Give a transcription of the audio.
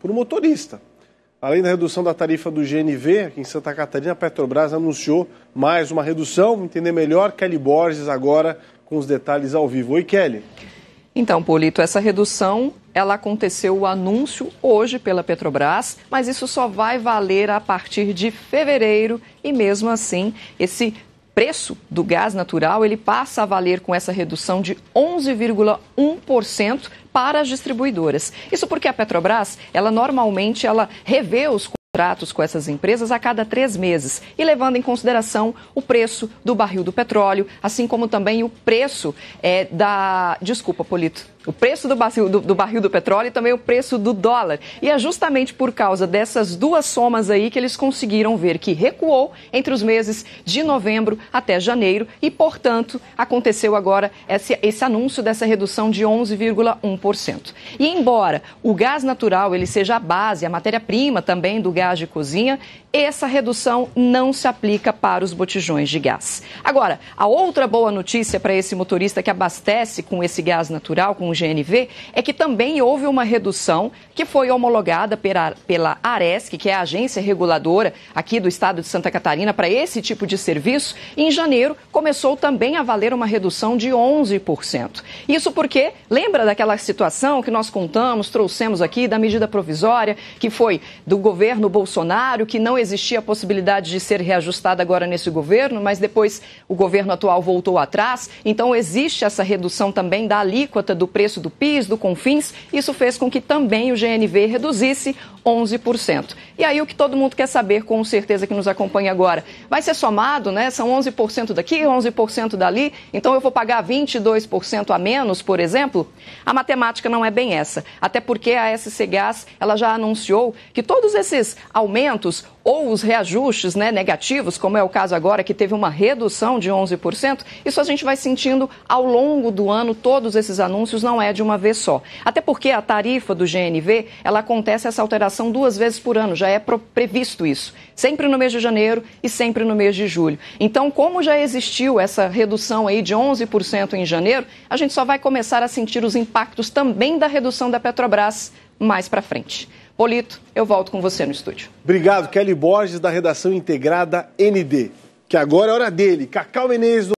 por motorista. Além da redução da tarifa do GNV, aqui em Santa Catarina, a Petrobras anunciou mais uma redução. entender melhor, Kelly Borges agora com os detalhes ao vivo. Oi, Kelly. Então, Polito, essa redução ela aconteceu o anúncio hoje pela Petrobras, mas isso só vai valer a partir de fevereiro e mesmo assim esse preço do gás natural ele passa a valer com essa redução de 11,1% para as distribuidoras. Isso porque a Petrobras, ela normalmente ela revê os contratos com essas empresas a cada três meses e levando em consideração o preço do barril do petróleo, assim como também o preço é, da. Desculpa, Polito o preço do, barril do, do, barril do petróleo e também o preço do dólar. E é justamente por causa dessas duas somas aí que eles conseguiram ver que recuou entre os meses de novembro até janeiro e, portanto, aconteceu agora esse, esse anúncio dessa redução de 11,1%. E embora o gás natural ele seja a base, a matéria-prima também do gás de cozinha, essa redução não se aplica para os botijões de gás. Agora, a outra boa notícia para esse motorista que abastece com esse gás natural, com o GNV é que também houve uma redução que foi homologada pela, pela ARESC, que é a agência reguladora aqui do estado de Santa Catarina, para esse tipo de serviço. E em janeiro começou também a valer uma redução de 11%. Isso porque, lembra daquela situação que nós contamos, trouxemos aqui da medida provisória, que foi do governo Bolsonaro, que não existia a possibilidade de ser reajustada agora nesse governo, mas depois o governo atual voltou atrás. Então, existe essa redução também da alíquota do preço preço do PIS, do CONFINS. Isso fez com que também o GNV reduzisse 11%. E aí o que todo mundo quer saber, com certeza que nos acompanha agora, vai ser somado, né? São 11% daqui, 11% dali, então eu vou pagar 22% a menos, por exemplo? A matemática não é bem essa, até porque a SC Gás, ela já anunciou que todos esses aumentos ou os reajustes, né, negativos, como é o caso agora que teve uma redução de 11%, isso a gente vai sentindo ao longo do ano todos esses anúncios não é de uma vez só. Até porque a tarifa do GNV, ela acontece essa alteração duas vezes por ano, já é previsto isso. Sempre no mês de janeiro e sempre no mês de julho. Então, como já existiu essa redução aí de 11% em janeiro, a gente só vai começar a sentir os impactos também da redução da Petrobras mais para frente. Polito, eu volto com você no estúdio. Obrigado, Kelly Borges, da redação integrada ND. Que agora é hora dele, Cacau Menezes.